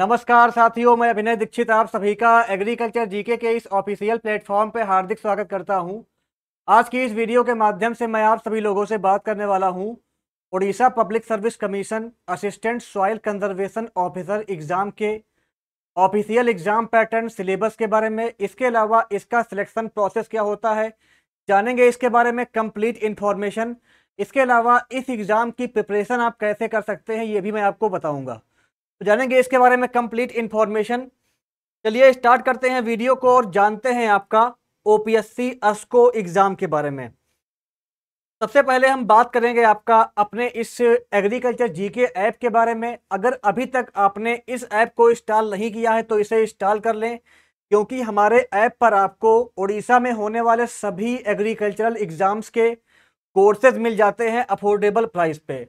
नमस्कार साथियों मैं अभिनय दीक्षित आप सभी का एग्रीकल्चर जीके के इस ऑफिशियल प्लेटफॉर्म पर हार्दिक स्वागत करता हूं। आज की इस वीडियो के माध्यम से मैं आप सभी लोगों से बात करने वाला हूं Orissa public service commission assistant soil conservation officer exam के ऑफिशियल एग्ज़ाम पैटर्न सिलेबस के बारे में इसके अलावा इसका सिलेक्शन प्रोसेस क्या होता है जानेंगे इसके बारे में कंप्लीट इन्फॉर्मेशन इसके अलावा इस एग्ज़ाम की प्रिपरेशन आप कैसे कर सकते हैं ये भी मैं आपको बताऊँगा तो जानेंगे इसके बारे में कंप्लीट इंफॉर्मेशन चलिए स्टार्ट करते हैं वीडियो को और जानते हैं आपका ओपीएससी अस्को एग्ज़ाम के बारे में सबसे पहले हम बात करेंगे आपका अपने इस एग्रीकल्चर जीके ऐप के बारे में अगर अभी तक आपने इस ऐप को इंस्टॉल नहीं किया है तो इसे इंस्टॉल कर लें क्योंकि हमारे ऐप पर आपको उड़ीसा में होने वाले सभी एग्रीकल्चरल एग्ज़ाम्स के कोर्सेज मिल जाते हैं अफोर्डेबल प्राइस पे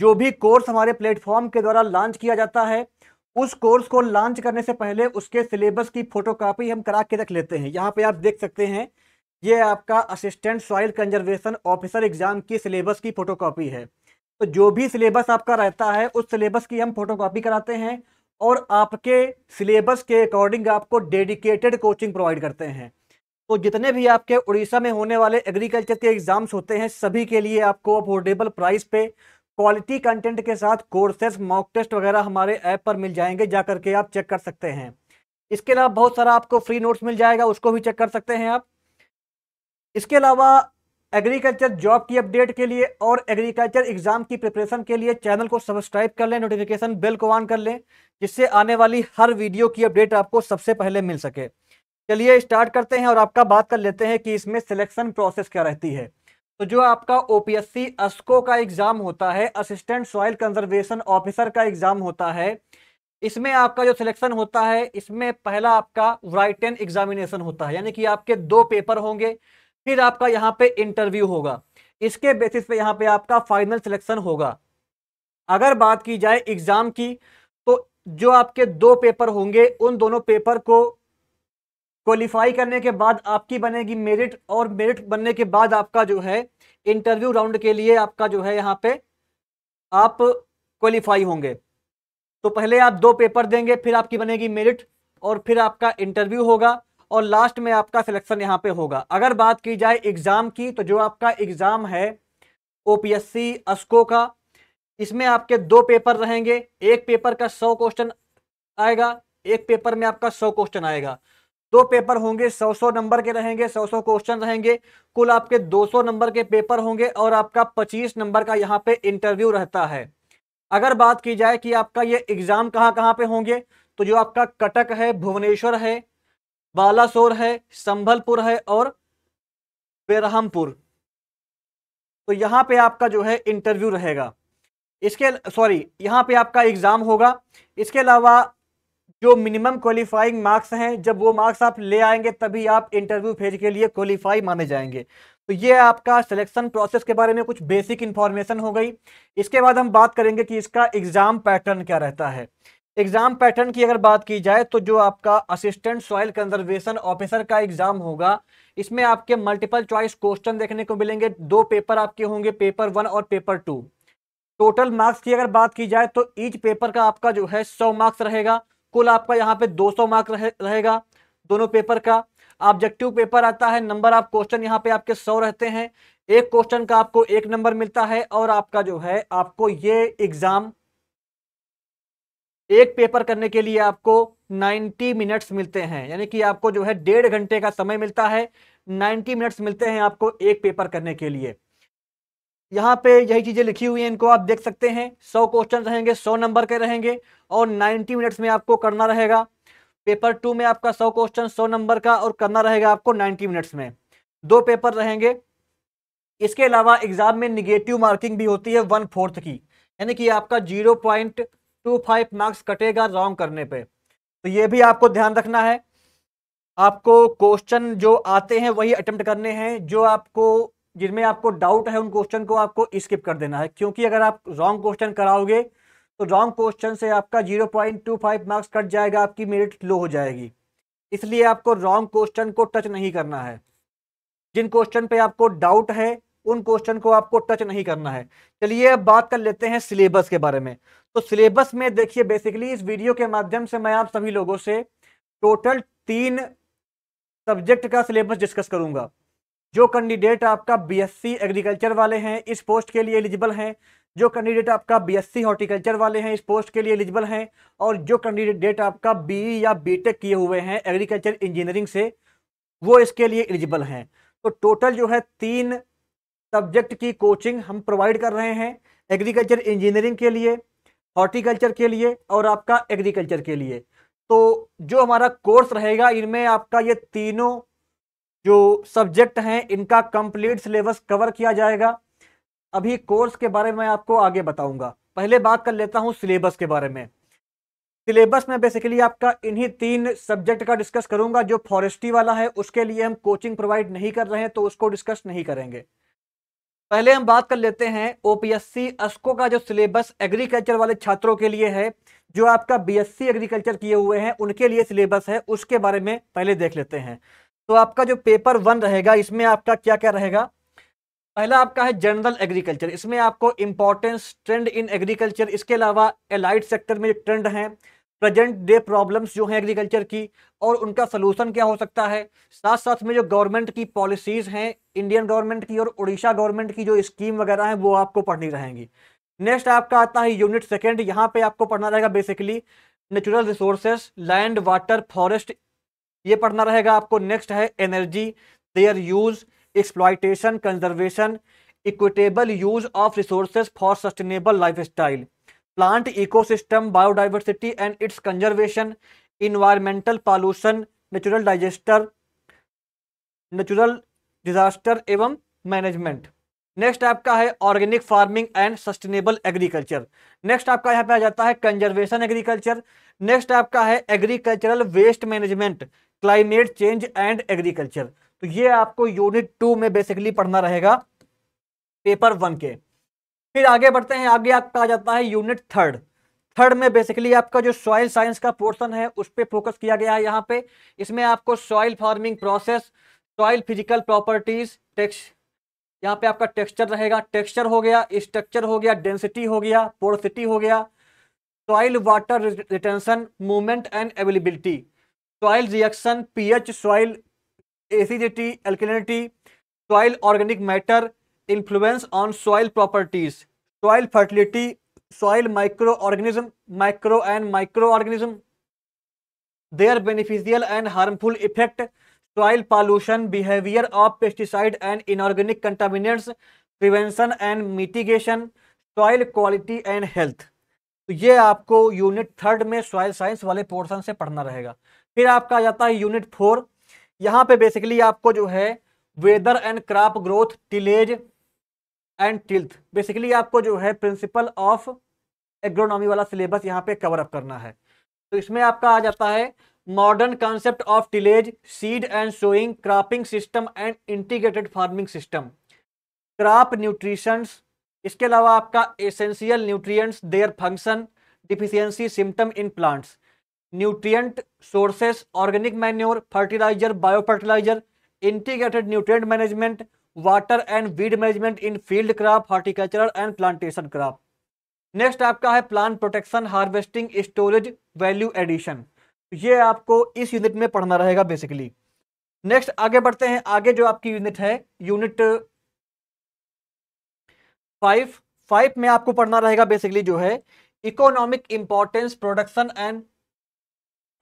जो भी कोर्स हमारे प्लेटफॉर्म के द्वारा लॉन्च किया जाता है उस कोर्स को लॉन्च करने से पहले उसके सिलेबस की फोटोकॉपी हम करा के रख लेते हैं यहाँ पे आप देख सकते हैं ये आपका assistant soil conservation officer exam की सिलेबस की फोटोकॉपी है तो जो भी सिलेबस आपका रहता है उस सिलेबस की हम फोटोकॉपी कराते हैं और आपके सिलेबस के अकॉर्डिंग आपको डेडिकेटेड कोचिंग प्रोवाइड करते हैं तो जितने भी आपके उड़ीसा में होने वाले एग्रीकल्चर के एग्ज़ाम्स होते हैं सभी के लिए आपको अफोर्डेबल प्राइस पे क्वालिटी कंटेंट के साथ कोर्सेज मॉक टेस्ट वगैरह हमारे ऐप पर मिल जाएंगे जा करके आप चेक कर सकते हैं इसके अलावा बहुत सारा आपको फ्री नोट्स मिल जाएगा उसको भी चेक कर सकते हैं आप इसके अलावा एग्रीकल्चर जॉब की अपडेट के लिए और एग्रीकल्चर एग्जाम की प्रिपरेशन के लिए चैनल को सब्सक्राइब कर लें नोटिफिकेशन बेल को ऑन कर लें जिससे आने वाली हर वीडियो की अपडेट आपको सबसे पहले मिल सके चलिए स्टार्ट करते हैं और आपका बात कर लेते हैं कि इसमें सिलेक्शन प्रोसेस क्या रहती है तो जो आपका ओपीएससी अस्को का एग्जाम होता है असिस्टेंट सॉइल कंजर्वेशन ऑफिसर का एग्जाम होता है इसमें आपका जो सिलेक्शन होता है इसमें पहला आपका राइटन एग्जामिनेशन होता है यानी कि आपके दो पेपर होंगे फिर आपका यहाँ पे इंटरव्यू होगा इसके बेसिस पे यहाँ पे आपका फाइनल सिलेक्शन होगा अगर बात की जाए एग्जाम की तो जो आपके दो पेपर होंगे उन दोनों पेपर को क्वालिफाई करने के बाद आपकी बनेगी मेरिट और मेरिट बनने के बाद आपका जो है इंटरव्यू राउंड के लिए आपका जो है यहाँ पे आप क्वालिफाई होंगे तो पहले आप दो पेपर देंगे फिर आपकी बनेगी मेरिट और फिर आपका इंटरव्यू होगा और लास्ट में आपका सिलेक्शन यहाँ पे होगा अगर बात की जाए एग्ज़ाम की तो जो आपका एग्ज़ाम है ओ अस्को का इसमें आपके दो पेपर रहेंगे एक पेपर का सौ क्वेश्चन आएगा एक पेपर में आपका सौ क्वेश्चन आएगा दो पेपर होंगे सौ सौ नंबर के रहेंगे सौ सौ क्वेश्चन रहेंगे कुल आपके 200 नंबर के पेपर होंगे और आपका 25 नंबर का यहाँ पे इंटरव्यू रहता है अगर बात की जाए कि आपका ये एग्जाम कहाँ कहाँ पे होंगे तो जो आपका कटक है भुवनेश्वर है बालासोर है संभलपुर है और बेरहमपुर तो यहाँ पे आपका जो है इंटरव्यू रहेगा इसके सॉरी यहाँ पे आपका एग्जाम होगा इसके अलावा जो मिनिमम क्वालिफाइंग मार्क्स हैं जब वो मार्क्स आप ले आएंगे तभी आप इंटरव्यू फेज के लिए क्वालिफाई माने जाएंगे तो ये आपका सिलेक्शन प्रोसेस के बारे में कुछ बेसिक इन्फॉर्मेशन हो गई इसके बाद हम बात करेंगे कि इसका एग्ज़ाम पैटर्न क्या रहता है एग्ज़ाम पैटर्न की अगर बात की जाए तो जो आपका असिस्टेंट सॉइल कंजर्वेशन ऑफिसर का एग्ज़ाम होगा इसमें आपके मल्टीपल चॉइस क्वेश्चन देखने को मिलेंगे दो पेपर आपके होंगे पेपर वन और पेपर टू टोटल मार्क्स की अगर बात की जाए तो ईच पेपर का आपका जो है सौ मार्क्स रहेगा कुल आपका यहाँ पे 200 मार्क रहे, रहेगा दोनों पेपर का ऑब्जेक्टिव पेपर आता है नंबर आप क्वेश्चन यहाँ पे आपके सौ रहते हैं एक क्वेश्चन का आपको एक नंबर मिलता है और आपका जो है आपको ये एग्जाम एक पेपर करने के लिए आपको 90 मिनट्स मिलते हैं यानी कि आपको जो है डेढ़ घंटे का समय मिलता है 90 मिनट्स मिलते हैं आपको एक पेपर करने के लिए यहाँ पे यही चीज़ें लिखी हुई हैं इनको आप देख सकते हैं सौ क्वेश्चन रहेंगे सौ नंबर के रहेंगे और नाइन्टी मिनट्स में आपको करना रहेगा पेपर टू में आपका सौ क्वेश्चन सौ नंबर का और करना रहेगा आपको नाइन्टी मिनट्स में दो पेपर रहेंगे इसके अलावा एग्ज़ाम में निगेटिव मार्किंग भी होती है वन फोर्थ की यानी कि आपका zero point two five marks कटेगा रॉन्ग करने पे तो ये भी आपको ध्यान रखना है आपको क्वेश्चन जो आते हैं वही अटेम्प्ट करने हैं जो आपको जिनमें आपको डाउट है उन क्वेश्चन को आपको स्किप कर देना है क्योंकि अगर आप रॉन्ग क्वेश्चन कराओगे तो रॉन्ग क्वेश्चन से आपका zero point two five marks cut जाएगा आपकी मेरिट लो हो जाएगी इसलिए आपको रॉन्ग क्वेश्चन को टच नहीं करना है जिन क्वेश्चन पे आपको डाउट है उन क्वेश्चन को आपको टच नहीं करना है चलिए अब बात कर लेते हैं सिलेबस के बारे में तो सिलेबस में देखिए बेसिकली इस वीडियो के माध्यम से मैं आप सभी लोगों से टोटल तीन सब्जेक्ट का सिलेबस डिस्कस करूंगा जो कैंडिडेट आपका बीएससी एग्रीकल्चर वाले हैं इस पोस्ट के लिए एलिजिबल हैं जो कैंडिडेट आपका बीएससी हॉर्टिकल्चर वाले हैं इस पोस्ट के लिए एलिजिबल हैं और जो कैंडिडेट आपका बी e या बी किए हुए हैं एग्रीकल्चर इंजीनियरिंग से वो इसके लिए एलिजिबल हैं तो टोटल जो है तीन सब्जेक्ट की कोचिंग हम प्रोवाइड कर रहे हैं एग्रीकल्चर इंजीनियरिंग के लिए हॉर्टिकल्चर के लिए और आपका एग्रीकल्चर के लिए तो जो हमारा कोर्स रहेगा इनमें आपका ये तीनों जो सब्जेक्ट हैं इनका कंप्लीट सिलेबस कवर किया जाएगा अभी कोर्स के बारे में आपको आगे बताऊंगा पहले बात कर लेता हूं सिलेबस के बारे में सिलेबस में बेसिकली आपका इन्हीं तीन सब्जेक्ट का डिस्कस करूंगा जो फॉरेस्ट्री वाला है उसके लिए हम कोचिंग प्रोवाइड नहीं कर रहे हैं तो उसको डिस्कस नहीं करेंगे पहले हम बात कर लेते हैं ओपीएससी अस्को का जो सिलेबस एग्रीकल्चर वाले छात्रों के लिए है जो आपका बीएससी एग्रीकल्चर किए हुए हैं उनके लिए सिलेबस है उसके बारे में पहले देख लेते हैं तो आपका जो पेपर वन रहेगा इसमें आपका क्या क्या रहेगा पहला आपका है जनरल एग्रीकल्चर इसमें आपको इम्पोर्टेंस ट्रेंड इन एग्रीकल्चर इसके अलावा एलाइड सेक्टर में ट्रेंड हैं प्रेजेंट डे प्रॉब्लम्स जो हैं एग्रीकल्चर की और उनका सलूशन क्या हो सकता है साथ साथ में जो गवर्नमेंट की पॉलिसीज़ हैं इंडियन गवर्नमेंट की और उड़ीसा गवर्नमेंट की जो स्कीम वगैरह है वो आपको पढ़नी रहेंगी नेक्स्ट आपका आता है यूनिट सेकेंड यहाँ पे आपको पढ़ना रहेगा basically natural resources land water forest ये पढ़ना रहेगा आपको नेक्स्ट है energy their use exploitation conservation equitable use of resources for sustainable lifestyle plant ecosystem biodiversity and its conservation environmental pollution natural digester natural disaster एवं management next आपका है organic farming and sustainable agriculture next आपका यहाँ पे आ जाता है conservation agriculture next आपका है agricultural waste management climate change and agriculture तो ये आपको यूनिट टू में बेसिकली पढ़ना रहेगा पेपर वन के फिर आगे बढ़ते हैं आगे आपका आ जाता है यूनिट थर्ड थर्ड में बेसिकली आपका जो सॉइल साइंस का पोर्शन है उस पर फोकस किया गया है यहाँ पे इसमें आपको soil farming process soil physical properties टेक्स यहाँ पे आपका टेक्सचर रहेगा टेक्सचर हो गया स्ट्रक्चर हो गया डेंसिटी हो गया पोर्सिटी हो गया soil water retention movement and availability soil reaction pH soil acidity alkalinity soil organic matter influence on soil properties soil fertility soil micro microorganism micro and micro microorganism their beneficial and harmful effect soil pollution behaviour of pesticide and inorganic contaminants prevention and mitigation soil quality and health तो ये आपको unit third में soil science वाले portion से पढ़ना रहेगा फिर आपका आ जाता है यूनिट फोर यहाँ पे बेसिकली आपको जो है weather and crop growth tillage and tilth basically आपको जो है प्रिंसिपल ऑफ एग्रोनॉमी वाला सिलेबस यहाँ पे कवर अप करना है तो इसमें आपका आ जाता है modern concept of tillage seed and sowing cropping system and integrated farming system crop nutritions इसके अलावा आपका essential nutrients their function deficiency symptom in plants nutrient sources organic manure fertiliser biofertiliser integrated nutrient management water and weed management in field crop horticulture and plantation crop next आपका है plant protection harvesting storage value addition ये आपको इस unit में पढ़ना रहेगा basically next आगे बढ़ते हैं आगे जो आपकी यूनिट है यूनिट फाइव फाइव में आपको पढ़ना रहेगा बेसिकली जो है economic importance production and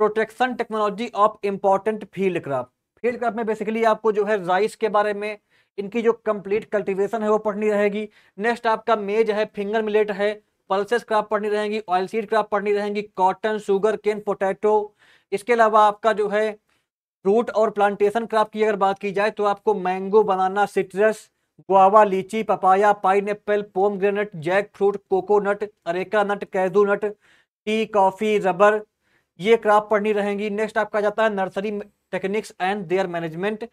protection technology of important field crop field crop में बेसिकली आपको जो है राइस के बारे में इनकी जो कंप्लीट कल्टीवेशन है वो पढ़नी रहेगी नेक्स्ट आपका मेज है फिंगर मिलेट है पल्सेस क्रॉप पढ़नी रहेगी ऑयल सीड क्रॉप पढ़नी रहेंगी कॉटन शुगर केन पोटैटो इसके अलावा आपका जो है फ्रूट और प्लांटेशन क्रॉप की अगर बात की जाए तो आपको mango banana citrus guava litchi papaya pineapple pomegranate jackfruit coconut areca nut cashew nut tea coffee rubber ये क्राप पढ़नी रहेंगी नेक्स्ट आपका जाता है nursery techniques and their management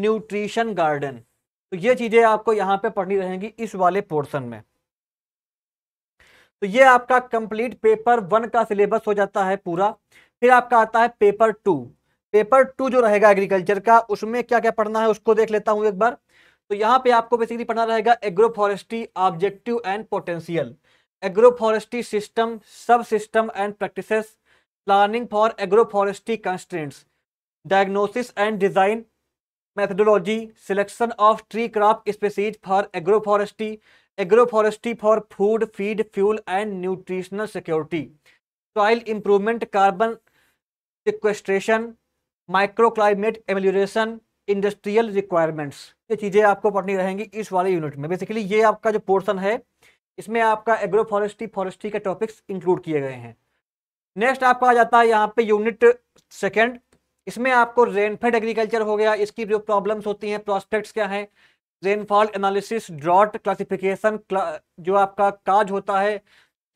nutrition garden तो ये चीज़ें आपको यहाँ पे पढ़नी रहेंगी इस वाले पोर्शन में तो ये आपका कंप्लीट पेपर वन का सिलेबस हो जाता है पूरा फिर आपका आता है पेपर टू पेपर टू जो रहेगा एग्रीकल्चर का उसमें क्या क्या पढ़ना है उसको देख लेता हूं एक बार तो यहाँ पे आपको बेसिकली पढ़ना रहेगा agroforestry objective and potential agro forestry system सब system and practices planning for agroforestry constraints diagnosis and design methodology selection of tree crop species for agroforestry agroforestry for food feed fuel and nutritional security soil improvement carbon microclimate amelioration industrial requirements ये चीज़ें आपको पढ़नी रहेंगी इस वाले unit में basically ये आपका जो पोर्सन है इसमें आपका एग्रोफॉरेस्ट्री फॉरेस्ट्री के टॉपिक्स इंक्लूड किए गए हैं नेक्स्ट आपका आ जाता है यहाँ पे यूनिट सेकेंड इसमें आपको रेनफेड एग्रीकल्चर हो गया इसकी जो प्रॉब्लम्स होती हैं प्रोस्पेक्ट्स क्या हैं रेनफॉल एनालिसिस ड्रॉट क्लासिफिकेशन जो आपका काज होता है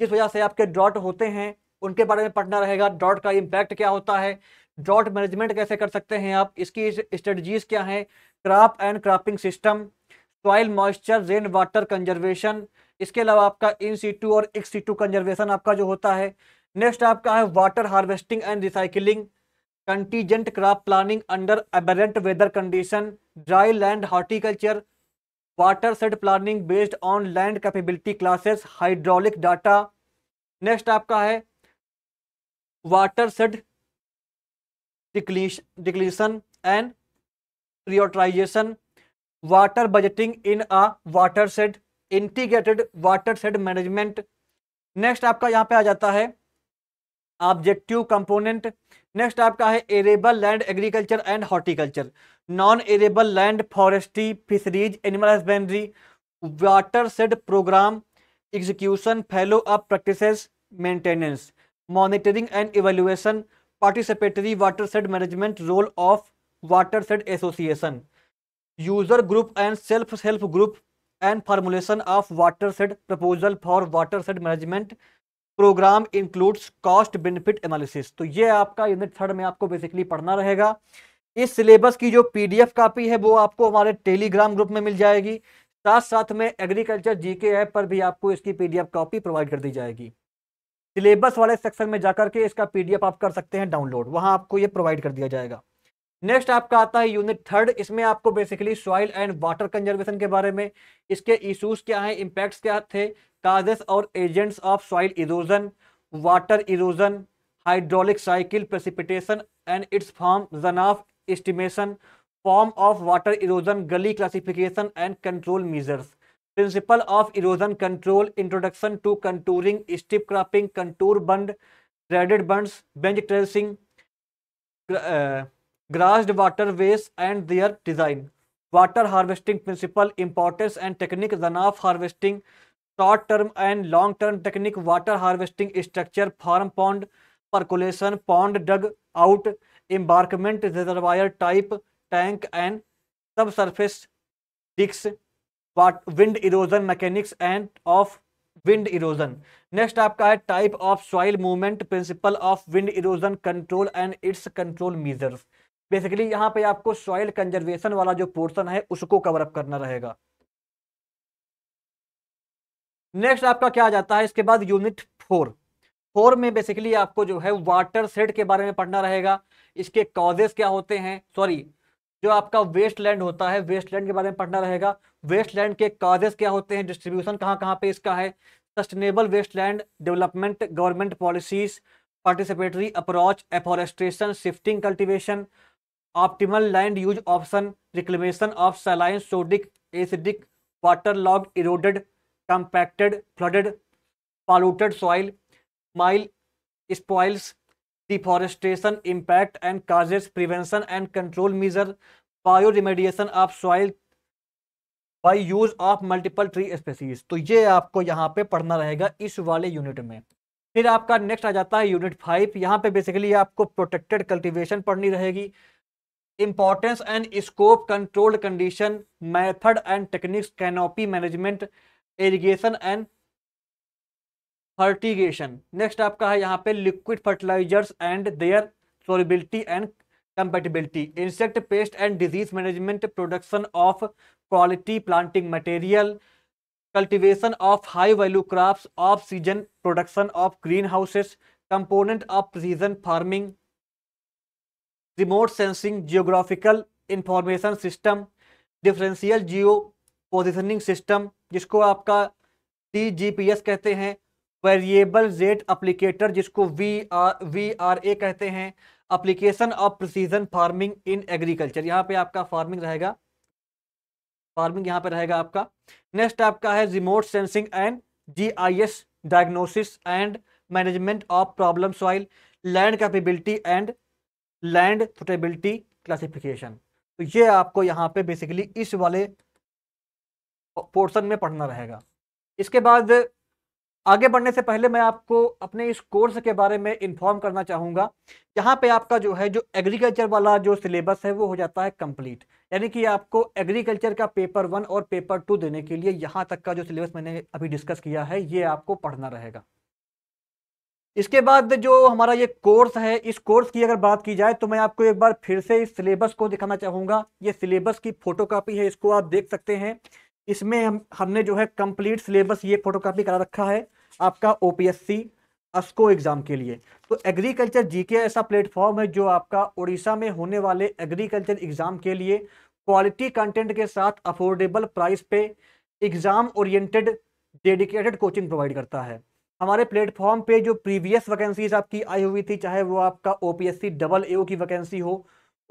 जिस वजह से आपके ड्रॉट होते हैं उनके बारे में पढ़ना रहेगा ड्रॉट का इम्पैक्ट क्या होता है ड्रॉट मैनेजमेंट कैसे कर सकते हैं आप इसकी स्ट्रेटजीज क्या हैं crop and cropping system soil moisture rainwater conservation इसके अलावा आपका इन सीटू और एक्स सीटू कंजर्वेशन आपका जो होता है नेक्स्ट आपका है water harvesting and recycling contingent crop planning under aberrant weather condition dry land horticulture watershed planning based on land capability classes hydrologic data next आपका है watershed delineation and prioritisation water budgeting in a watershed integrated water set management next आपका यहाँ पे आ जाता है objective component next आपका है arable land agriculture and horticulture non arable land forestry fisheries animal husbandry watershed programme execution follow up practice maintenance monitoring and evaluation participatory watershed management role of watershed association user group and self help group and formulation of watershed proposal for watershed management programme includes cost benefit analysis तो ये आपका unit third में आपको basically पढ़ना रहेगा इस syllabus की जो पीडीएफ कॉपी है वो आपको हमारे टेलीग्राम ग्रुप में मिल जाएगी साथ साथ में एग्रीकल्चर जीके ऐप पर भी आपको इसकी पीडीएफ कॉपी प्रोवाइड कर दी जाएगी सिलेबस वाले सेक्शन में जाकर के इसका पीडीएफ आप कर सकते हैं डाउनलोड वहां आपको ये प्रोवाइड कर दिया जाएगा नेक्स्ट आपका आता है यूनिट थर्ड इसमें आपको basically soil and water conservation के बारे में इसके इशूज क्या हैं इम्पैक्ट्स क्या थे काजेस और agents of soil erosion water erosion hydrologic cycle precipitation and its form जनाफ estimation form of water erosion gully classification and control measures principle of erosion control introduction to contouring strip cropping contour bund threaded bunds bench terracing grassed waterways and their design. Water harvesting principle, importance and technique, runoff harvesting, short-term and long-term technique, water harvesting structure, farm pond, percolation, pond dug out, embankment, reservoir type, tank and subsurface digs, wind erosion mechanics and of wind erosion. Next, आपका है type of soil movement, principle of wind erosion control and its control measures. Basically यहाँ पे आपको soil conservation वाला जो portion है उसको cover up करना रहेगा नेक्स्ट आपका क्या आ जाता है इसके बाद यूनिट फोर फोर में बेसिकली आपको जो है वाटर सेड के बारे में पढ़ना रहेगा इसके कॉजेस क्या होते हैं सॉरी जो आपका वेस्ट लैंड होता है वेस्ट लैंड के बारे में पढ़ना रहेगा वेस्ट लैंड के कॉजेस क्या होते हैं डिस्ट्रीब्यूशन कहाँ कहाँ पे इसका है sustainable waste land development government policies participatory approach afforestation shifting cultivation optimal land use option reclamation of saline sodic acidic water log eroded compacted flooded polluted soil mine spoils impact and causes prevention and control measure bioremediation of soil by use of multiple tree species तो ये आपको यहाँ पे पढ़ना रहेगा इस वाले unit में फिर आपका नेक्स्ट आ जाता है यूनिट फाइव यहाँ पे बेसिकली आपको प्रोटेक्टेड कल्टिवेशन पढ़नी रहेगी importance and scope control condition method and techniques canopy management irrigation and fertigation next आपका है यहाँ पे liquid fertilizers and their solubility and compatibility insect pest and disease management production of quality planting material cultivation of high value crops off season production of green houses component of season farming remote sensing geographical information system differential geo positioning system जिसको आपका T G P S कहते हैं variable jet applicator जिसको V R V R A कहते हैं application of precision farming in agriculture यहाँ पे आपका फार्मिंग रहेगा फार्मिंग यहाँ पे रहेगा आपका नेक्स्ट आपका है remote sensing and G I S diagnosis and management of problem soil land capability and land suitability classification तो ये आपको यहाँ पे बेसिकली इस वाले पोर्शन में पढ़ना रहेगा इसके बाद आगे बढ़ने से पहले मैं आपको अपने इस कोर्स के बारे में इन्फॉर्म करना चाहूँगा यहाँ पे आपका जो है जो एग्रीकल्चर वाला जो सिलेबस है वो हो जाता है कंप्लीट यानी कि आपको एग्रीकल्चर का पेपर वन और पेपर टू देने के लिए यहाँ तक का जो सिलेबस मैंने अभी डिस्कस किया है ये आपको पढ़ना रहेगा इसके बाद जो हमारा ये कोर्स है इस कोर्स की अगर बात की जाए तो मैं आपको एक बार फिर से इस सिलेबस को दिखाना चाहूँगा ये सिलेबस की फ़ोटोकॉपी है इसको आप देख सकते हैं इसमें हम हमने जो है कंप्लीट सिलेबस ये फ़ोटोकॉपी करा रखा है आपका ओ पी अस्को एग्ज़ाम के लिए तो एग्रीकल्चर जीके ऐसा प्लेटफॉर्म है जो आपका उड़ीसा में होने वाले एग्रीकल्चर एग्ज़ाम के लिए क्वालिटी कंटेंट के साथ अफोर्डेबल प्राइस पे exam oriented dedicated coaching provide करता है हमारे प्लेटफॉर्म पे जो प्रीवियस वैकेंसीज आपकी आई हुई थी चाहे वो आपका O P S C double A की वैकेंसी हो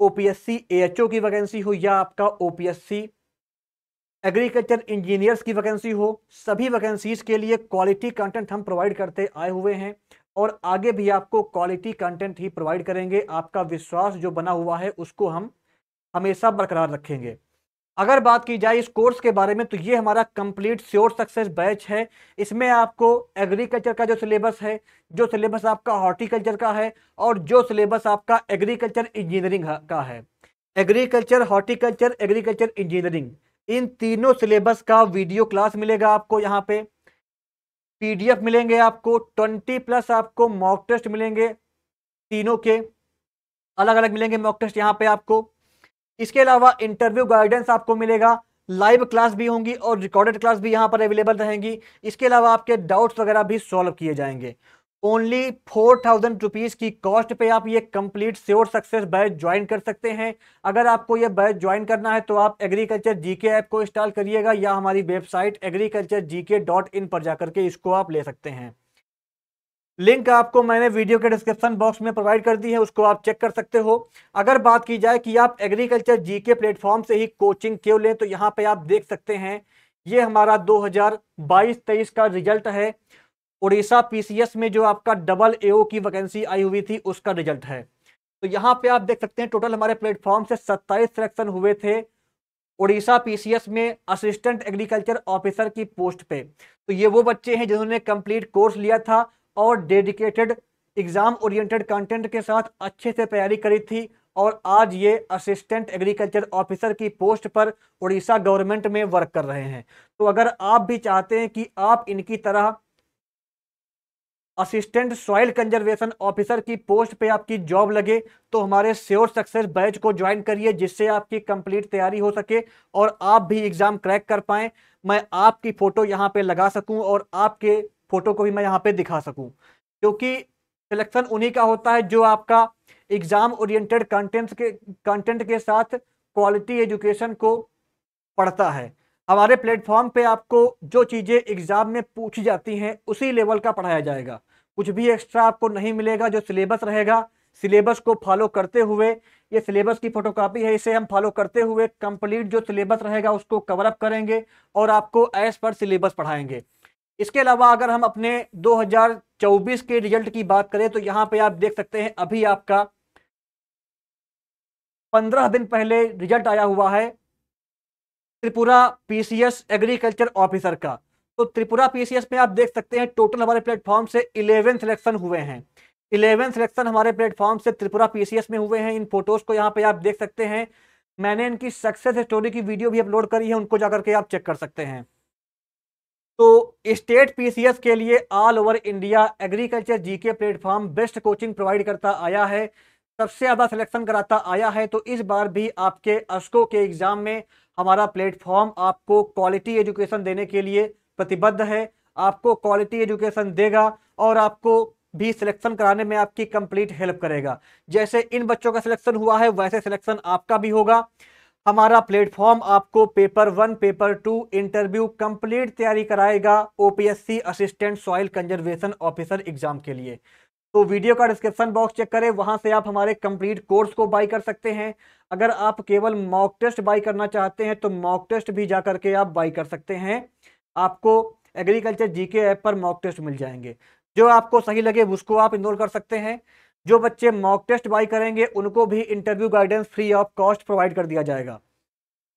O P S C A H O की वैकेंसी हो या आपका O P S C agriculture engineers की वैकेंसी हो सभी वैकेंसीज के लिए क्वालिटी कंटेंट हम प्रोवाइड करते आए हुए हैं और आगे भी आपको क्वालिटी कंटेंट ही प्रोवाइड करेंगे आपका विश्वास जो बना हुआ है उसको हम हमेशा बरकरार रखेंगे अगर बात की जाए इस कोर्स के बारे में तो ये हमारा कंप्लीट श्योर सक्सेस बैच है इसमें आपको एग्रीकल्चर का जो सिलेबस है जो सिलेबस आपका हॉर्टिकल्चर का है और जो सिलेबस आपका एग्रीकल्चर इंजीनियरिंग का है एग्रीकल्चर हॉर्टिकल्चर एग्रीकल्चर इंजीनियरिंग इन तीनों सिलेबस का वीडियो क्लास मिलेगा आपको यहाँ पे पी मिलेंगे आपको ट्वेंटी प्लस आपको मॉक टेस्ट मिलेंगे तीनों के अलग अलग मिलेंगे मॉक टेस्ट यहाँ पे आपको इसके अलावा इंटरव्यू गाइडेंस आपको मिलेगा लाइव क्लास भी होंगी और रिकॉर्डेड क्लास भी यहाँ पर अवेलेबल रहेंगी इसके अलावा आपके डाउट्स वगैरह भी सॉल्व किए जाएंगे ओनली फोर थाउजेंड रुपीज़ की कॉस्ट पे आप ये complete sure success batch join कर सकते हैं अगर आपको ये बैच ज्वाइन करना है तो आप एग्रीकल्चर जीके ऐप को इंस्टॉल करिएगा या हमारी वेबसाइट एग्रीकल्चर जी के डॉट इन पर जाकर के इसको आप ले सकते हैं लिंक आपको मैंने वीडियो के डिस्क्रिप्शन बॉक्स में प्रोवाइड कर दी है उसको आप चेक कर सकते हो अगर बात की जाए कि आप एग्रीकल्चर जीके प्लेटफॉर्म से ही कोचिंग क्यों लें तो यहाँ पे आप देख सकते हैं ये हमारा 2022-23 का रिजल्ट है उड़ीसा पीसीएस में जो आपका डबल एओ की वैकेंसी आई हुई थी उसका रिजल्ट है तो यहाँ पे आप देख सकते हैं टोटल हमारे प्लेटफॉर्म से सत्ताईस सिलेक्शन हुए थे उड़ीसा पीसीएस में असिस्टेंट एग्रीकल्चर ऑफिसर की पोस्ट पे तो ये वो बच्चे हैं जिन्होंने कंप्लीट कोर्स लिया था और डेडिकेटेड एग्ज़ाम ओरिएंटेड कंटेंट के साथ अच्छे से तैयारी करी थी और आज ये असिस्टेंट एग्रीकल्चर ऑफिसर की पोस्ट पर उड़ीसा गवर्नमेंट में वर्क कर रहे हैं तो अगर आप भी चाहते हैं कि आप इनकी तरह असिस्टेंट सॉइल कंजर्वेशन ऑफिसर की पोस्ट पे आपकी जॉब लगे तो हमारे श्योर सक्सेस बैच को ज्वाइन करिए जिससे आपकी कंप्लीट तैयारी हो सके और आप भी एग्ज़ाम क्रैक कर पाए मैं आपकी फ़ोटो यहाँ पे लगा सकूँ और आपके फ़ोटो को भी मैं यहाँ पे दिखा सकूँ क्योंकि सिलेक्शन उन्हीं का होता है जो आपका एग्ज़ाम ओरिएंटेड कंटेंट के कंटेंट के साथ क्वालिटी एजुकेशन को पढ़ता है हमारे प्लेटफॉर्म पे आपको जो चीज़ें एग्ज़ाम में पूछी जाती हैं उसी लेवल का पढ़ाया जाएगा कुछ भी एक्स्ट्रा आपको नहीं मिलेगा जो सिलेबस रहेगा सिलेबस को फॉलो करते हुए ये सिलेबस की फोटोकॉपी है इसे हम फॉलो करते हुए कंप्लीट जो सिलेबस रहेगा उसको कवर अप करेंगे और आपको एज पर सिलेबस पढ़ाएंगे इसके अलावा अगर हम अपने 2024 के रिजल्ट की बात करें तो यहाँ पे आप देख सकते हैं अभी आपका 15 दिन पहले रिजल्ट आया हुआ है त्रिपुरा पीसीएस एग्रीकल्चर ऑफिसर का तो त्रिपुरा पीसीएस में आप देख सकते हैं टोटल हमारे प्लेटफॉर्म से इलेवन सिलेक्शन हुए हैं इलेवन सिलेक्शन हमारे प्लेटफॉर्म से त्रिपुरा पीसीएस में हुए हैं इन फोटोज को यहाँ पे आप देख सकते हैं मैंने इनकी सक्सेस स्टोरी की वीडियो भी अपलोड करी है उनको जाकर के आप चेक कर सकते हैं तो स्टेट पीसीएस के लिए all over India agriculture GK platform best coaching provide करता आया है सबसे ज़्यादा सिलेक्शन कराता आया है तो इस बार भी आपके अस्को के एग्ज़ाम में हमारा प्लेटफॉर्म आपको क्वालिटी एजुकेशन देने के लिए प्रतिबद्ध है आपको क्वालिटी एजुकेशन देगा और आपको भी सिलेक्शन कराने में आपकी कंप्लीट हेल्प करेगा जैसे इन बच्चों का सिलेक्शन हुआ है वैसे सिलेक्शन आपका भी होगा हमारा प्लेटफॉर्म आपको paper one paper two interview complete तैयारी कराएगा OPSC assistant soil conservation officer exam के लिए तो वीडियो का डिस्क्रिप्शन बॉक्स चेक करें वहां से आप हमारे कंप्लीट कोर्स को बाई कर सकते हैं अगर आप केवल मॉक टेस्ट बाई करना चाहते हैं तो मॉक टेस्ट भी जा करके आप बाई कर सकते हैं आपको एग्रीकल्चर जीके ऐप पर मॉक टेस्ट मिल जाएंगे जो आपको सही लगे उसको आप इनरोल कर सकते हैं जो बच्चे मॉक टेस्ट बाई करेंगे उनको भी interview guidance free of cost provide कर दिया जाएगा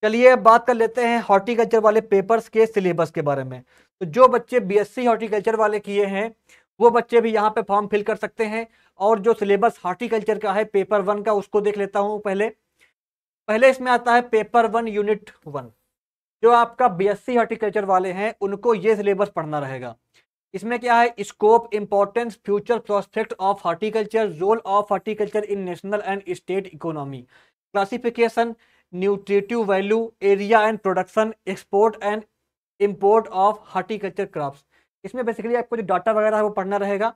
चलिए अब बात कर लेते हैं हॉर्टिकल्चर वाले पेपर्स के सिलेबस के बारे में तो जो बच्चे बीएससी हॉर्टिकल्चर वाले किए हैं वो बच्चे भी यहाँ पे फॉर्म फिल कर सकते हैं और जो सिलेबस हॉर्टिकल्चर का है पेपर वन का उसको देख लेता हूँ पहले पहले इसमें आता है पेपर वन यूनिट वन जो आपका बी सी हॉर्टिकल्चर वाले हैं उनको ये सिलेबस पढ़ना रहेगा इसमें क्या है scope importance future prospect of horticulture role of horticulture in national and state economy classification nutritive value area and production export and import of horticulture crops इसमें बेसिकली आपको जो डाटा वगैरह है वो पढ़ना रहेगा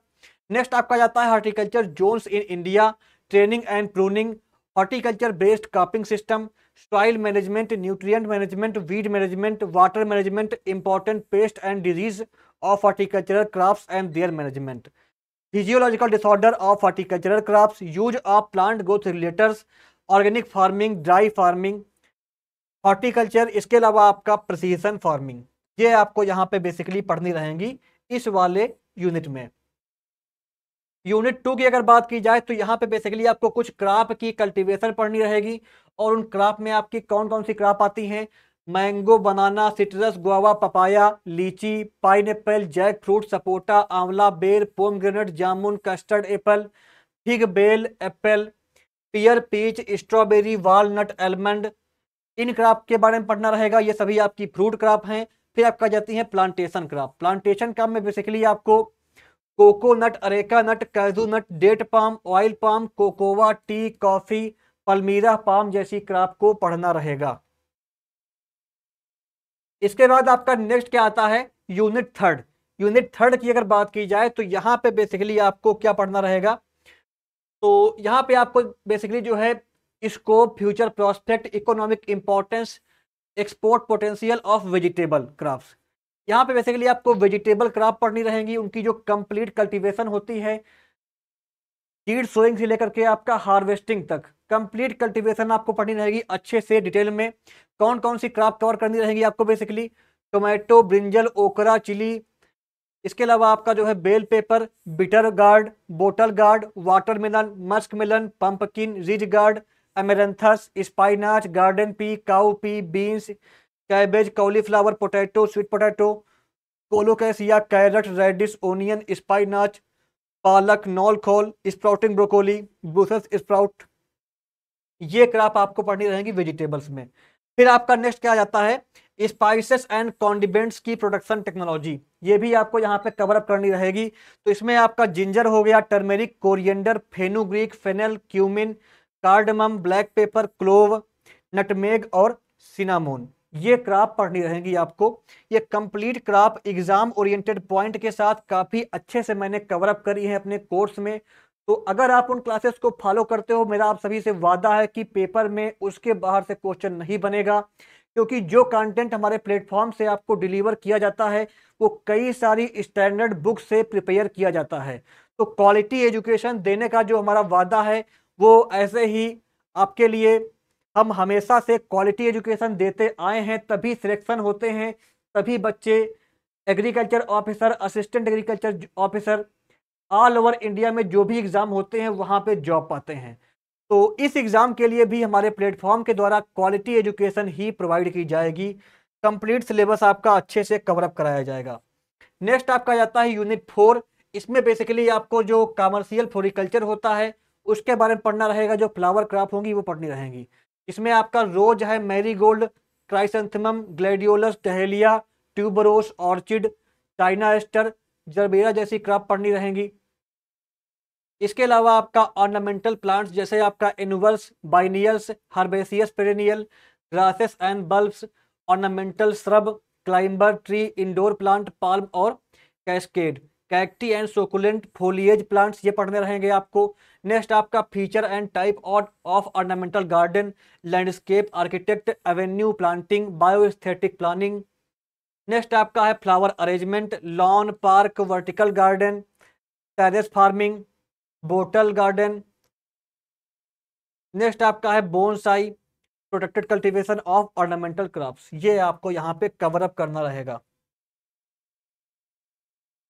नेक्स्ट आपका जाता है horticulture zones in India training and pruning horticulture based cropping system soil management nutrient management weed management water management important pest and disease of horticultural crops and their management physiological disorder of horticultural crops use of plant growth regulators organic farming dry farming horticulture इसके अलावा आपका precision farming ये आपको यहाँ पे basically पढ़नी रहेंगी इस वाले यूनिट में यूनिट टू की अगर बात की जाए तो यहाँ पे बेसिकली आपको कुछ क्राप की कल्टीवेशन पढ़नी रहेगी और उन क्राप में आपकी कौन कौन सी क्राप आती हैं mango banana citrus guava papaya litchi pineapple jackfruit sapota aonla ber pomegranate jamun custard apple fig bael apple pear peach strawberry walnut almond इन क्राप के बारे में पढ़ना रहेगा ये सभी आपकी फ्रूट क्राप हैं फिर आपका जाती है प्लांटेशन क्राप प्लांटेशन क्राप में बेसिकली आपको coconut areca nut cashew nut date palm oil palm cocoa tea coffee palmyra palm जैसी क्राप को पढ़ना रहेगा इसके बाद आपका नेक्स्ट क्या आता है यूनिट थर्ड यूनिट थर्ड की अगर बात की जाए तो यहाँ पे बेसिकली आपको क्या पढ़ना रहेगा तो यहाँ पे आपको बेसिकली जो है scope future prospect economic importance export potential of vegetable crops यहाँ पे बेसिकली आपको वेजिटेबल क्रॉप पढ़नी रहेगी उनकी जो कंप्लीट कल्टीवेशन होती है सीड सोइंग से लेकर के आपका हार्वेस्टिंग तक कंप्लीट कल्टीवेशन आपको पढ़नी रहेगी अच्छे से डिटेल में कौन कौन सी क्रॉप कवर करनी रहेगी आपको basically tomato brinjal okra chilli इसके अलावा आपका जो है bell pepper bitter gourd bottle gourd water melon musk melon pumpkin ridge gourd amaranthus spinach garden pea cow pea beans cabbage cauliflower potato sweet potato colocasia carrot radish onion spinach palak knol khol sprouting broccoli brussels sprout ये crop आपको पढ़नी रहेगी vegetables में फिर आपका next क्या जाता है स्पाइसेस एंड कॉन्डिमेंट्स की प्रोडक्शन टेक्नोलॉजी ये भी आपको यहाँ पे कवर अप करनी रहेगी तो इसमें आपका जिंजर हो गया turmeric coriander fenugreek fennel cumin cardamom black pepper clove nutmeg और सिनामोन ये क्राप पढ़नी रहेगी आपको ये complete crop exam oriented point के साथ काफ़ी अच्छे से मैंने कवर अप करी है अपने कोर्स में तो अगर आप उन क्लासेस को फॉलो करते हो मेरा आप सभी से वादा है कि पेपर में उसके बाहर से क्वेश्चन नहीं बनेगा क्योंकि जो कंटेंट हमारे प्लेटफॉर्म से आपको डिलीवर किया जाता है वो कई सारी स्टैंडर्ड बुक से प्रिपेयर किया जाता है तो क्वालिटी एजुकेशन देने का जो हमारा वादा है वो ऐसे ही आपके लिए हम हमेशा से क्वालिटी एजुकेशन देते आए हैं तभी सिलेक्शन होते हैं तभी बच्चे agriculture officer assistant agriculture officer all over India में जो भी एग्ज़ाम होते हैं वहाँ पे जॉब पाते हैं तो इस एग्ज़ाम के लिए भी हमारे प्लेटफॉर्म के द्वारा क्वालिटी एजुकेशन ही प्रोवाइड की जाएगी कंप्लीट सिलेबस आपका अच्छे से कवरअप कराया जाएगा नेक्स्ट आपका जाता है यूनिट फोर इसमें बेसिकली आपको जो कॉमर्शियल फ्लोरिकल्चर होता है उसके बारे में पढ़ना रहेगा जो फ्लावर क्राप होंगी वो पढ़नी रहेंगी इसमें आपका रोज है marigold chrysanthemum gladiolus dahlia tuberose orchid China aster gerbera जैसी क्रॉप पढ़नी रहेंगी इसके अलावा आपका ऑर्नामेंटल प्लांट्स जैसे आपका annuals biennials herbaceous perennial grasses and bulbs ornamental shrub climber tree indoor plant palm और cascade cacti and succulent foliage plants ये पढ़ने रहेंगे आपको नेक्स्ट आपका feature and type of ornamental garden landscape architect avenue planting bioaesthetic planning next आपका है flower arrangement lawn park vertical garden terrace farming bottle garden next आपका है bonsai protected cultivation of ornamental crops ये आपको यहाँ पे cover up करना रहेगा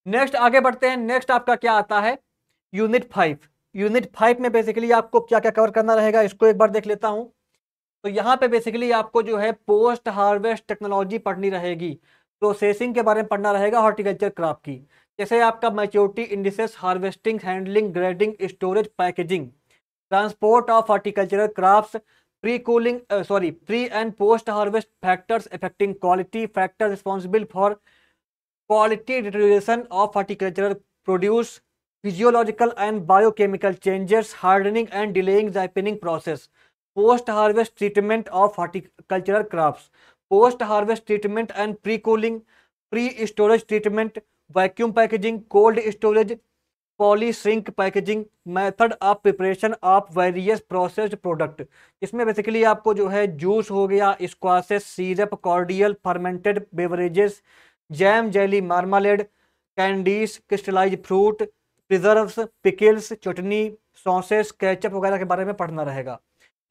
नेक्स्ट आगे बढ़ते हैं नेक्स्ट आपका क्या आता है यूनिट फाइव यूनिट फाइव में बेसिकली आपको क्या क्या कवर करना रहेगा इसको एक बार देख लेता हूँ तो यहाँ पे बेसिकली आपको जो है पोस्ट हार्वेस्ट टेक्नोलॉजी पढ़नी रहेगी प्रोसेसिंग के बारे में पढ़ना रहेगा हॉर्टिकल्चर क्रॉप की जैसे आपका maturity indices harvesting handling grading storage packaging transport of horticultural crops pre cooling sorry pre and post harvest factors affecting quality factor responsible for quality deterioration of horticultural produce physiological and biochemical changes hardening and delaying ripening process post harvest treatment of horticultural crops post harvest treatment and pre cooling pre storage treatment vacuum packaging cold storage polyshrink packaging method of preparation of various processed product इसमें basically आपको जो है juice हो गया squashes syrup cordial fermented beverages jam jelly marmalade candies crystallized fruit preserves pickles chutney sauces ketchup वगैरह के बारे में पढ़ना रहेगा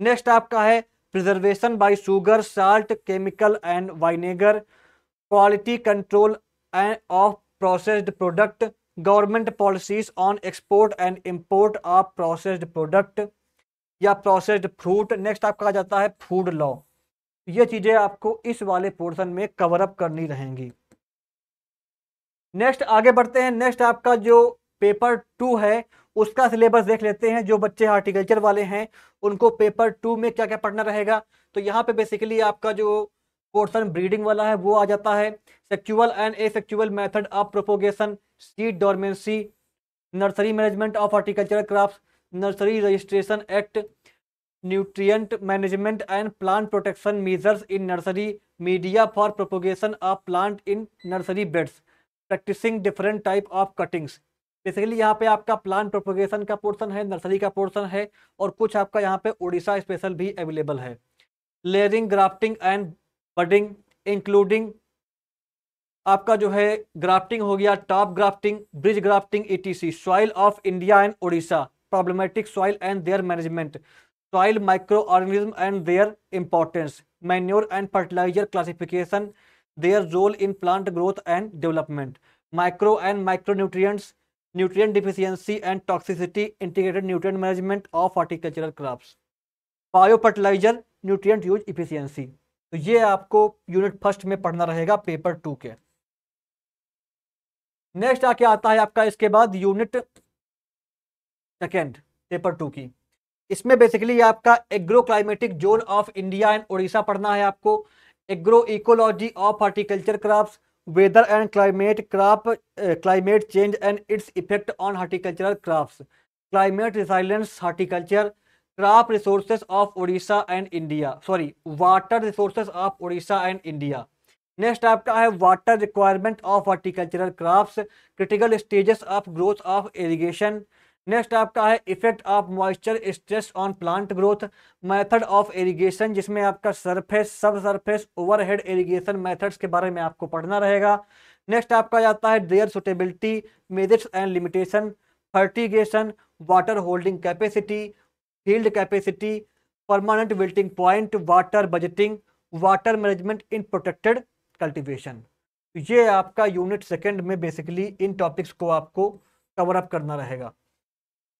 नेक्स्ट आपका है preservation by sugar salt chemical and vinegar quality control and of processed product government policies on export and import of processed product या processed fruit next आपका कहा जाता है फूड लॉ ये चीज़ें आपको इस वाले पोर्शन में कवर अप करनी रहेंगी नेक्स्ट आगे बढ़ते हैं नेक्स्ट आपका जो पेपर टू है उसका सिलेबस देख लेते हैं जो बच्चे हार्टिकल्चर वाले हैं उनको पेपर टू में क्या क्या पढ़ना रहेगा तो यहाँ पे बेसिकली आपका जो पोर्सन ब्रीडिंग वाला है वो आ जाता है sexual and asexual method of propagation seed dormancy nursery management of horticulture crops nursery registration act nutrient management and plant protection measures in nursery media for propagation of plant in nursery beds practicing different type of cuttings basically यहाँ पे आपका plant propagation का portion है nursery का portion है और कुछ आपका यहाँ पे उड़ीसा स्पेशल भी अवेलेबल है layering grafting and potting including आपका जो है ग्राफ्टिंग हो गया top grafting bridge grafting etc soil of India and Orissa problematic soil and their management soil micro organism and their importance manure and fertilizer classification their role in plant growth and development micro and micro nutrients nutrient deficiency and toxicity integrated nutrient management of horticultural crops bio fertilizer nutrient use efficiency तो ये आपको unit first में पढ़ना रहेगा paper two के next आके आता है आपका इसके बाद यूनिट सेकेंड पेपर टू की इसमें बेसिकली आपका agro climatic zone of India and Orissa पढ़ना है आपको agro ecology of horticulture crops weather and climate crop climate change and its effect on horticultural crops climate resilience horticulture crop resources of Orissa and India sorry water resources of Orissa and India next आपका है water requirement of horticultural crops critical stages of growth of irrigation next आपका है effect of moisture stress on plant growth method of irrigation जिसमें आपका surface सब surface overhead irrigation methods के बारे में आपको पढ़ना रहेगा नेक्स्ट आपका जाता है their suitability measures and limitation fertigation water holding capacity field capacity permanent wilting point water budgeting water management in protected cultivation ये आपका यूनिट सेकंड में बेसिकली इन टॉपिक्स को आपको कवर अप करना रहेगा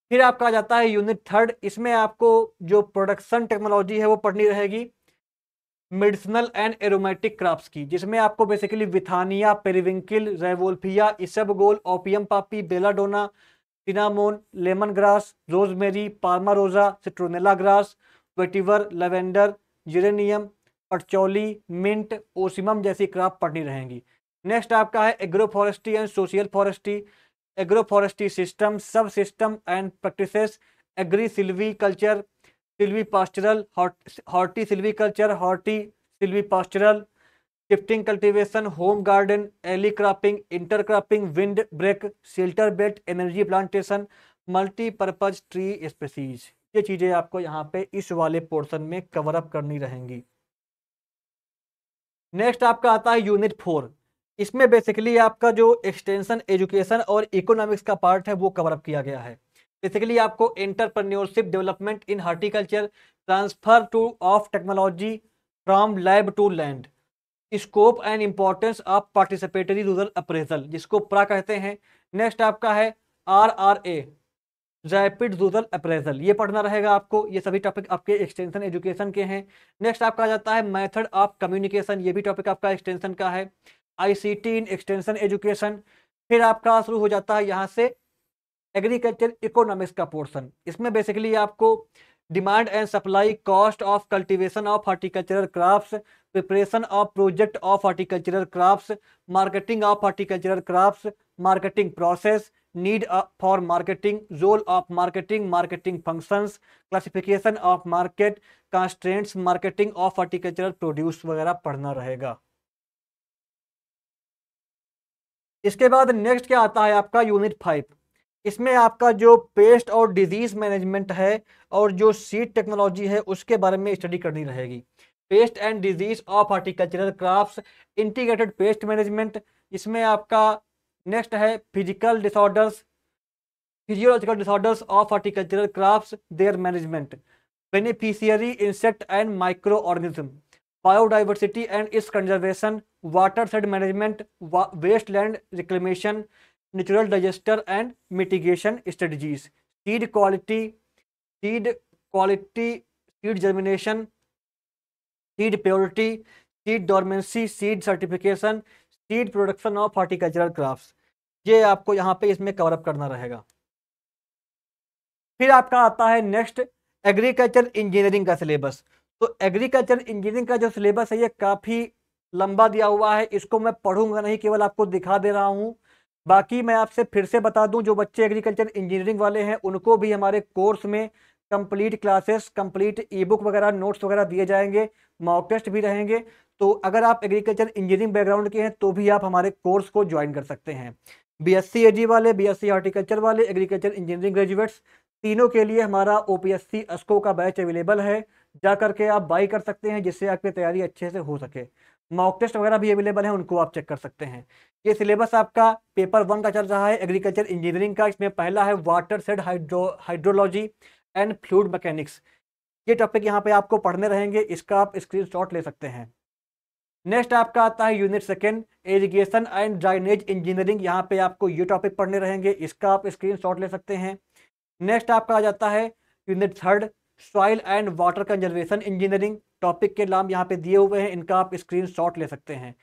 फिर आपका आ जाता है यूनिट थर्ड इसमें आपको जो प्रोडक्शन टेक्नोलॉजी है वो पढ़नी रहेगी मेडिसिनल एंड एरोमेटिक क्रॉप्स की जिसमें आपको basically withania periwinkle rauvolfia isabgol opium poppy belladonna cinnamon lemon grass rosemary palmarosa citronella grass vetiver lavender geranium patchouli mint ocimum जैसी क्राप पड़नी रहेंगी नेक्स्ट आपका है agro forestry and social forestry agro forestry system सब system and practices agrisilviculture silvipastoral hortisilviculture hortisilvipastoral shifting cultivation home garden alley cropping intercropping windbreak shelter belt energy plantation multipurpose tree species ये चीज़ें आपको यहाँ पे इस वाले portion में cover up करनी रहेंगी नेक्स्ट आपका आता है यूनिट फोर इसमें बेसिकली आपका जो एक्सटेंशन एजुकेशन और इकोनॉमिक्स का पार्ट है वो कवर अप किया गया है बेसिकली आपको entrepreneurship development in horticulture transfer to of technology from lab to land scope and importance of participatory rural appraisal जिसको प्रा कहते हैं नेक्स्ट आपका है R R A rapid rural appraisal ये पढ़ना रहेगा आपको ये सभी टॉपिक आपके एक्सटेंशन एजुकेशन के हैं नेक्स्ट आपका आ जाता है मैथड ऑफ कम्युनिकेशन ये भी टॉपिक आपका एक्सटेंशन का है टी इन एक्सटेंशन एजुकेशन फिर आपका शुरू हो जाता है यहाँ से एग्रीकल्चर इकोनॉमिक्स का पोर्सन इसमें बेसिकली आपको demand and supply cost of cultivation of horticultural crops preparation of project of horticultural crops marketing of horticultural crops marketing process need for marketing role of marketing marketing functions classification of market constraints marketing of horticultural produce वगैरह पढ़ना रहेगा इसके बाद next क्या आता है आपका unit five इसमें आपका जो पेस्ट और डिजीज मैनेजमेंट है और जो सीड टेक्नोलॉजी है उसके बारे में स्टडी करनी रहेगी pest and disease of horticultural crops integrated pest management इसमें आपका नेक्स्ट है physical disorders physiological disorders of horticultural crops their management beneficiary insect and micro organism biodiversity and its conservation watershed management waste land reclamation natural disaster and mitigation strategies seed quality seed quality seed germination seed purity seed dormancy seed certification seed production of horticultural crops ये आपको यहाँ पे इसमें cover up करना रहेगा फिर आपका आता है नेक्स्ट एग्रीकल्चर इंजीनियरिंग का सिलेबस तो एग्रीकल्चर इंजीनियरिंग का जो सिलेबस है ये काफ़ी लंबा दिया हुआ है इसको मैं पढ़ूंगा नहीं केवल आपको दिखा दे रहा हूँ बाकी मैं आपसे फिर से बता दूं जो बच्चे एग्रीकल्चर इंजीनियरिंग वाले हैं उनको भी हमारे कोर्स में complete classes complete e book वगैरह नोट्स वगैरह दिए जाएंगे मॉक टेस्ट भी रहेंगे तो अगर आप एग्रीकल्चर इंजीनियरिंग बैकग्राउंड के हैं तो भी आप हमारे कोर्स को ज्वाइन कर सकते हैं बी एस वाले बी एस हॉर्टिकल्चर वाले एग्रीकल्चर इंजीनियरिंग ग्रेजुएट्स तीनों के लिए हमारा ओ पी अस्को का बैच अवेलेबल है जा करके आप बाई कर सकते हैं जिससे आपकी तैयारी अच्छे से हो सके मॉक टेस्ट वगैरह भी अवेलेबल है उनको आप चेक कर सकते हैं ये सिलेबस आपका पेपर वन का चल रहा है एग्रीकल्चर इंजीनियरिंग का इसमें पहला है watershed hydro hydrology and fluid mechanics ये टॉपिक यहाँ पे आपको पढ़ने रहेंगे इसका आप स्क्रीन ले सकते हैं नेक्स्ट आपका आता है unit second irrigation and drainage engineering यहाँ पे आपको ये टॉपिक पढ़ने रहेंगे इसका आप स्क्रीन ले सकते हैं नेक्स्ट आपका आ जाता है unit third soil and water conservation engineering topic के नाम यहाँ पे दिए हुए हैं इनका आप स्क्रीन ले सकते हैं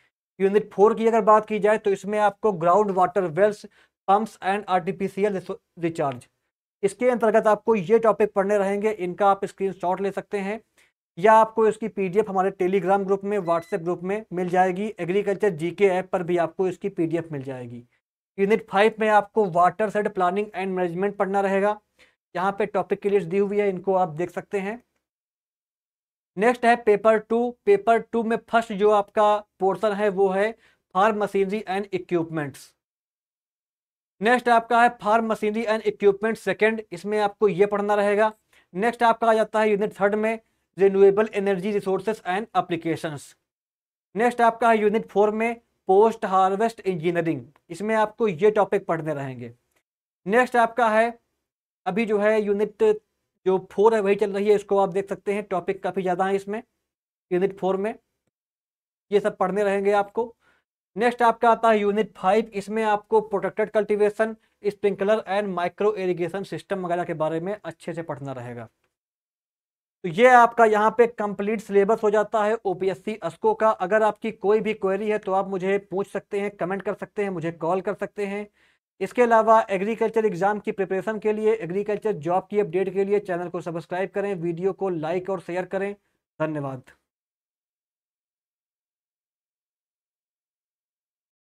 यूनिट फोर की अगर बात की जाए तो इसमें आपको ground water wells pumps and artificial recharge इसके अंतर्गत आपको ये टॉपिक पढ़ने रहेंगे इनका आप स्क्रीन ले सकते हैं या आपको इसकी पीडीएफ हमारे टेलीग्राम ग्रुप में व्हाट्सएप ग्रुप में मिल जाएगी एग्रीकल्चर जीके ऐप पर भी आपको इसकी पीडीएफ मिल जाएगी यूनिट फाइव में आपको watershed planning and management पढ़ना रहेगा यहाँ पे टॉपिक की लिस्ट दी हुई है इनको आप देख सकते हैं नेक्स्ट है पेपर टू पेपर टू में फर्स्ट जो आपका पोर्सन है वो है farm machinery and equipments next आपका है farm machinery and equipment second इसमें आपको ये पढ़ना रहेगा नेक्स्ट आपका आ जाता है यूनिट थर्ड में renewable energy resources and applications next आपका है यूनिट फोर में पोस्ट हार्वेस्ट इंजीनियरिंग इसमें आपको ये टॉपिक पढ़ने रहेंगे नेक्स्ट आपका है अभी जो है यूनिट जो फोर है वही चल रही है इसको आप देख सकते हैं टॉपिक काफ़ी ज़्यादा है इसमें यूनिट फोर में ये सब पढ़ने रहेंगे आपको नेक्स्ट आपका आता है यूनिट फाइव इसमें आपको protected cultivation sprinkler and micro irrigation system वगैरह के बारे में अच्छे से पढ़ना रहेगा तो ये आपका यहाँ पे कंप्लीट सिलेबस हो जाता है ओपीएससी अस्को का अगर आपकी कोई भी क्वेरी है तो आप मुझे पूछ सकते हैं कमेंट कर सकते हैं मुझे कॉल कर सकते हैं इसके अलावा एग्रीकल्चर एग्जाम की प्रिपरेशन के लिए एग्रीकल्चर जॉब की अपडेट के लिए चैनल को सब्सक्राइब करें वीडियो को लाइक और शेयर करें धन्यवाद